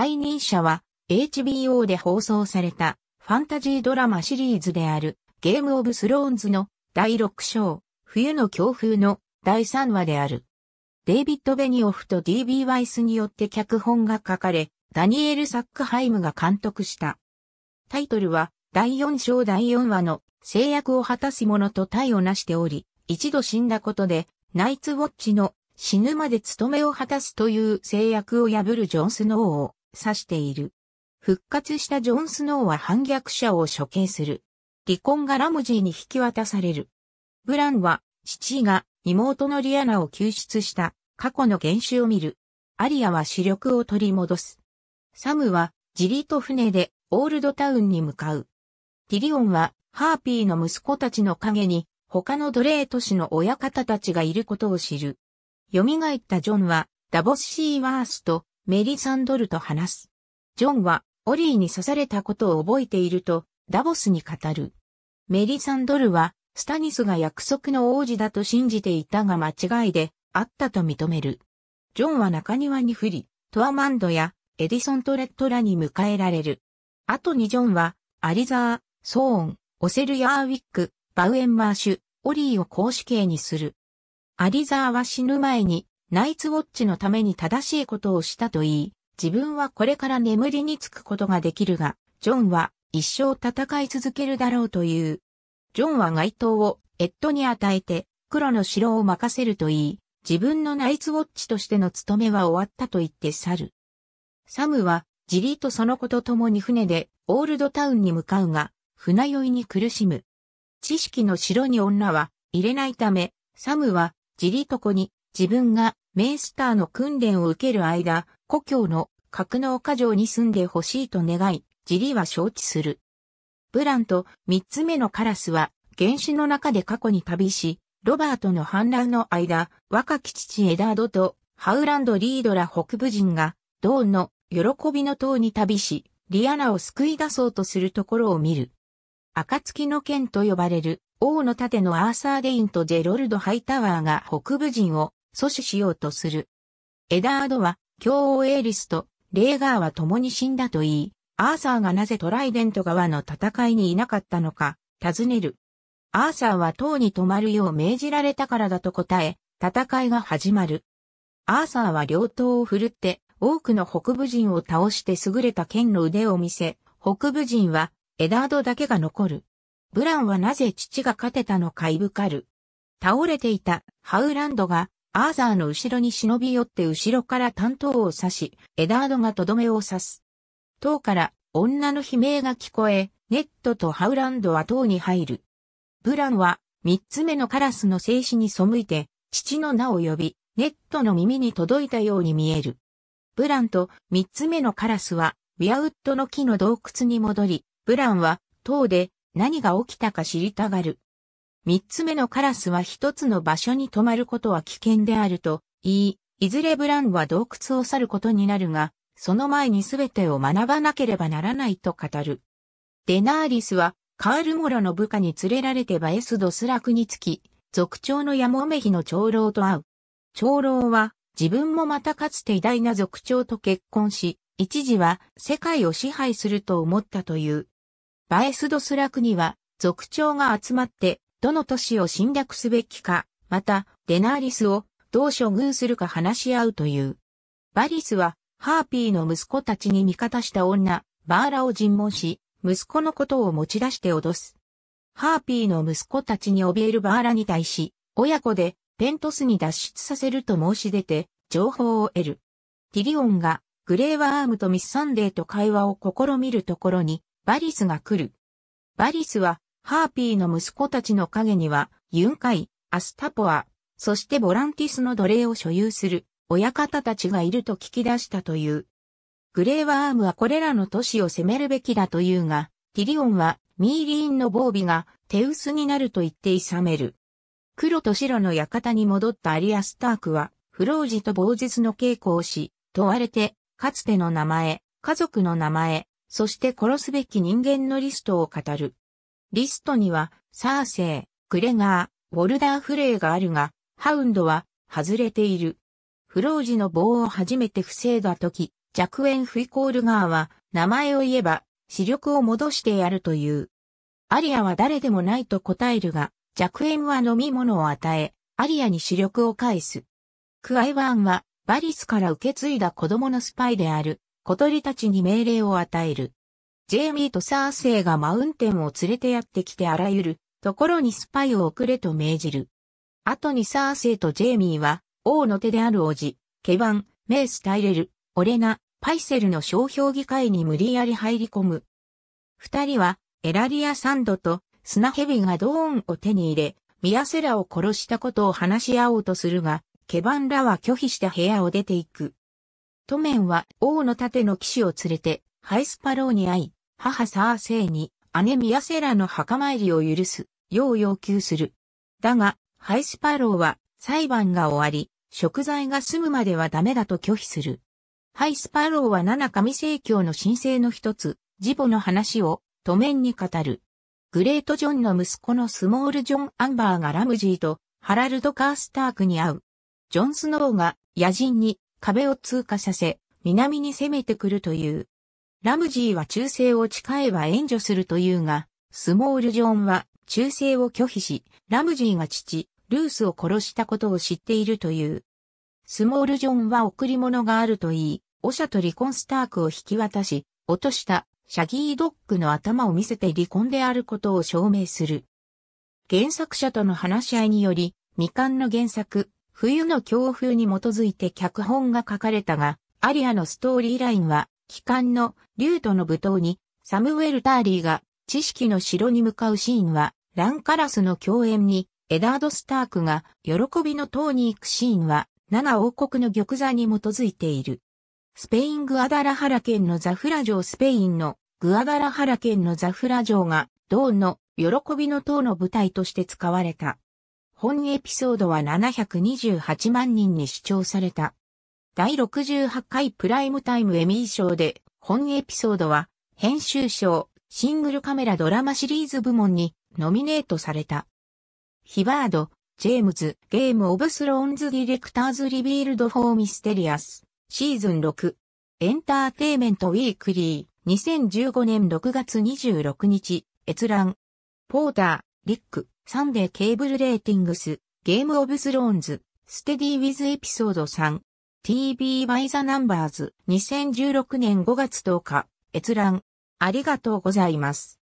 背任者は HBO で放送されたファンタジードラマシリーズであるゲームオブスローンズの第6章冬の強風の第3話である。デイビッド・ベニオフと D.B. ワイスによって脚本が書かれ、ダニエル・サックハイムが監督した。タイトルは第4章第4話の制約を果たす者と対をなしており、一度死んだことでナイツ・ウォッチの死ぬまで務めを果たすという制約を破るジョン・スノーを指している。復活したジョン・スノーは反逆者を処刑する。離婚がラムジーに引き渡される。ブランは、父が妹のリアナを救出した過去の原種を見る。アリアは視力を取り戻す。サムは、ジリと船でオールドタウンに向かう。ティリオンは、ハーピーの息子たちの陰に、他の奴隷都市の親方たちがいることを知る。蘇ったジョンは、ダボス・シーワースと、メリサンドルと話す。ジョンは、オリーに刺されたことを覚えていると、ダボスに語る。メリサンドルは、スタニスが約束の王子だと信じていたが間違いで、あったと認める。ジョンは中庭に降り、トアマンドやエディソントレットらに迎えられる。後にジョンは、アリザー、ソーン、オセルヤーウィック、バウエンマーシュ、オリーを公式刑にする。アリザーは死ぬ前にナイツウォッチのために正しいことをしたと言い、自分はこれから眠りにつくことができるが、ジョンは一生戦い続けるだろうという。ジョンは街灯をエッドに与えて、黒の城を任せると言い、自分のナイツウォッチとしての務めは終わったと言って去る。サムは、ジリーとその子と共に船で、オールドタウンに向かうが、船酔いに苦しむ。知識の城に女は入れないため、サムは、ジリーと子に自分がメイスターの訓練を受ける間、故郷の格納過剰に住んでほしいと願い、ジリは承知する。ブランと三つ目のカラスは原始の中で過去に旅し、ロバートの反乱の間、若き父エダードとハウランド・リードら北部人が、ドーンの喜びの塔に旅し、リアナを救い出そうとするところを見る。暁の剣と呼ばれる王の盾のアーサー・デインとジェロルド・ハイタワーが北部人を阻止しようとする。エダードは、共王エイリスとレーガーは共に死んだと言い、アーサーがなぜトライデント側の戦いにいなかったのか、尋ねる。アーサーは塔に泊まるよう命じられたからだと答え、戦いが始まる。アーサーは両刀を振るって、多くの北部人を倒して優れた剣の腕を見せ、北部人は、エダードだけが残る。ブランはなぜ父が勝てたのかいぶかる。倒れていたハウランドがアーザーの後ろに忍び寄って後ろから担当を刺し、エダードがとどめを刺す。塔から女の悲鳴が聞こえ、ネットとハウランドは塔に入る。ブランは三つ目のカラスの静止に背いて、父の名を呼び、ネットの耳に届いたように見える。ブランと三つ目のカラスは、ウィアウッドの木の洞窟に戻り、ブランは塔で何が起きたか知りたがる。三つ目のカラスは一つの場所に止まることは危険であると言い、いずれブランは洞窟を去ることになるが、その前に全てを学ばなければならないと語る。デナーリスは、カールモロの部下に連れられてバエスドスラクにつき、族長のヤモメヒの長老と会う。長老は、自分もまたかつて偉大な族長と結婚し、一時は世界を支配すると思ったという。バエスドスラクには、族長が集まってどの都市を侵略すべきか、また、デナーリスをどう処遇するか話し合うという。バリスは、ハーピーの息子たちに味方した女、バーラを尋問し、息子のことを持ち出して脅す。ハーピーの息子たちに怯えるバーラに対し、親子でペントスに脱出させると申し出て、情報を得る。ティリオンがグレーワームとミスサンデーと会話を試みるところに、バリスが来る。バリスはハーピーの息子たちの陰には、ユンカイ、アスタポア、そしてボランティスの奴隷を所有する、親方たちがいると聞き出したという。グレーワームはこれらの都市を攻めるべきだというが、ティリオンはミーリーンの防備が手薄になると言ってさめる。黒と白の館に戻ったアリアスタークは、フロージと傍実の稽古をし、問われて、かつての名前、家族の名前、そして殺すべき人間のリストを語る。リストには、サーセイ、クレガー、ボルダーフレーがあるが、ハウンドは外れている。フロージの棒を初めて防いだ時、弱ンフイコールガーは、名前を言えば、視力を戻してやるという。アリアは誰でもないと答えるが、弱ンは飲み物を与え、アリアに視力を返す。クアイワンは、バリスから受け継いだ子供のスパイである、小鳥たちに命令を与える。ジェイミーとサーセイがマウンテンを連れてやってきてあらゆるところにスパイを送れと命じる。後にサーセイとジェイミーは王の手である王子、ケバン、メースタイレル、オレナ、パイセルの商標議会に無理やり入り込む。二人はエラリアサンドと砂蛇がドーンを手に入れ、ミアセラを殺したことを話し合おうとするが、ケバンらは拒否して部屋を出ていく。トメンは王の盾の騎士を連れて、ハイスパローに会い、母サーセイに姉ミアセラの墓参りを許す、よう要求する。だが、ハイスパローは裁判が終わり、食材が済むまではダメだと拒否する。ハイスパローは七神聖教の神聖の一つ、ジボの話を、都面に語る。グレート・ジョンの息子のスモール・ジョン・アンバーがラムジーとハラルド・カースタークに会う。ジョン・スノーが野人に壁を通過させ、南に攻めてくるという。ラムジーは忠誠を誓えば援助するというが、スモール・ジョンは忠誠を拒否し、ラムジーが父、ルースを殺したことを知っているという。スモール・ジョンは贈り物があると言い、オシャと離婚スタークを引き渡し、落としたシャギードッグの頭を見せて離婚であることを証明する。原作者との話し合いにより、未完の原作、冬の強風に基づいて脚本が書かれたが、アリアのストーリーラインは帰還の竜との舞踏に、サムウェル・ターリーが知識の城に向かうシーンは、ランカラスの共演に、エダード・スタークが喜びの塔に行くシーンは、7王国の玉座に基づいている。スペイングアダラハラ県のザフラ城スペインのグアダラハラ県のザフラ城が、銅の喜びの塔の舞台として使われた。本エピソードは728万人に視聴された。第68回プライムタイムエミー賞で、本エピソードは、編集賞、シングルカメラドラマシリーズ部門にノミネートされた。ヒバード、ジェームズ、ゲームオブスローンズディレクターズリビールドフォーミステリアス、シーズン6、エンターテイメントウィークリー、2015年6月26日、閲覧。ポーター、リック、サンデーケーブルレーティングス、ゲームオブスローンズ、ステディウィズエピソード3、TV by the Numbers 2016年5月10日閲覧ありがとうございます。